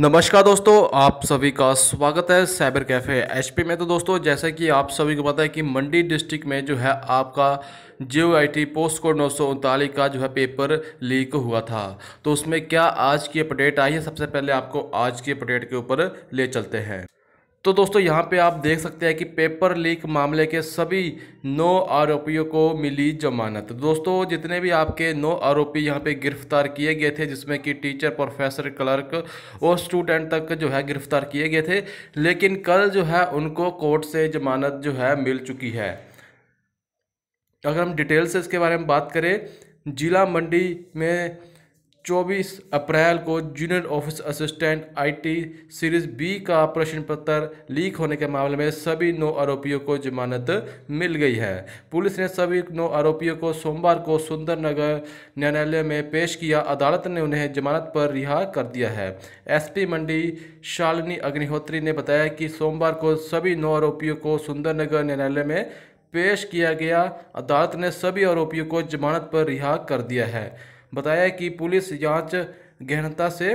नमस्कार दोस्तों आप सभी का स्वागत है साइबर कैफ़े एचपी में तो दोस्तों जैसा कि आप सभी को पता है कि मंडी डिस्ट्रिक्ट में जो है आपका जियो आई पोस्ट कोड नौ का जो है पेपर लीक हुआ था तो उसमें क्या आज की अपडेट आई है सबसे पहले आपको आज की अपडेट के ऊपर ले चलते हैं तो दोस्तों यहाँ पे आप देख सकते हैं कि पेपर लीक मामले के सभी नौ आरोपियों को मिली जमानत दोस्तों जितने भी आपके नौ आरोपी यहाँ पे गिरफ्तार किए गए थे जिसमें कि टीचर प्रोफेसर क्लर्क और स्टूडेंट तक जो है गिरफ्तार किए गए थे लेकिन कल जो है उनको कोर्ट से जमानत जो है मिल चुकी है अगर हम डिटेल से इसके बारे में बात करें जिला मंडी में 24 अप्रैल को junior office assistant IT series B का प्रश्न पत्र लीक होने के मामले में सभी नौ आरोपियों को जमानत मिल गई है पुलिस ने सभी नौ आरोपियों को सोमवार को सुंदरनगर न्यायालय में पेश किया अदालत ने उन्हें जमानत पर रिहा कर दिया है एसपी मंडी शालिनी अग्निहोत्री ने बताया कि सोमवार को सभी नौ आरोपियों को सुंदरनगर न्यायालय में पेश किया गया अदालत ने सभी आरोपियों को जमानत पर रिहा कर दिया है बताया कि पुलिस जांच गहनता से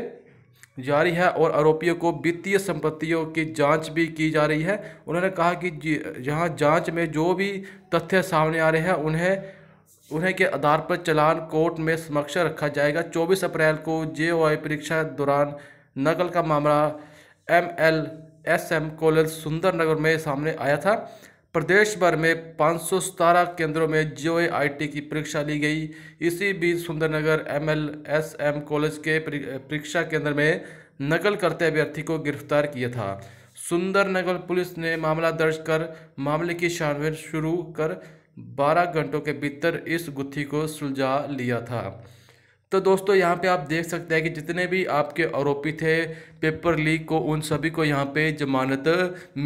जारी है और आरोपियों को वित्तीय संपत्तियों की जांच भी की जा रही है उन्होंने कहा कि जहां जांच में जो भी तथ्य सामने आ रहे हैं उन्हें उन्हें के आधार पर चलान कोर्ट में समक्ष रखा जाएगा 24 अप्रैल को जे परीक्षा दौरान नकल का मामला M L S M college Sundarnagar में सामने आया था प्रदेश भर में पाँच सौ सतारह केंद्रों में जी आईटी की परीक्षा ली गई इसी बीच सुंदरनगर एमएलएसएम कॉलेज के परीक्षा केंद्र में नकल करते अभ्यर्थी को गिरफ्तार किया था सुंदरनगर पुलिस ने मामला दर्ज कर मामले की छानबीन शुरू कर 12 घंटों के भीतर इस गुत्थी को सुलझा लिया था तो दोस्तों यहाँ पे आप देख सकते हैं कि जितने भी आपके आरोपी थे पेपर लीक को उन सभी को यहाँ पे जमानत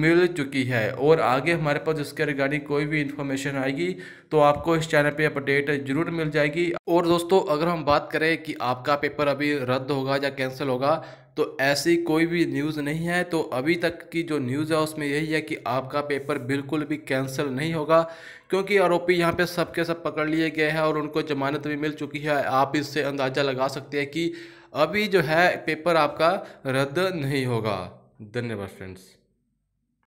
मिल चुकी है और आगे हमारे पास इसके रिगार्डिंग कोई भी इन्फॉर्मेशन आएगी तो आपको इस चैनल पे अपडेट जरूर मिल जाएगी और दोस्तों अगर हम बात करें कि आपका पेपर अभी रद्द होगा या कैंसिल होगा तो ऐसी कोई भी न्यूज़ नहीं है तो अभी तक की जो न्यूज़ है उसमें यही है कि आपका पेपर बिल्कुल भी कैंसिल नहीं होगा क्योंकि आरोपी यहाँ पे सब के सब पकड़ लिए गए हैं और उनको जमानत भी मिल चुकी है आप इससे अंदाज़ा लगा सकते हैं कि अभी जो है पेपर आपका रद्द नहीं होगा धन्यवाद फ्रेंड्स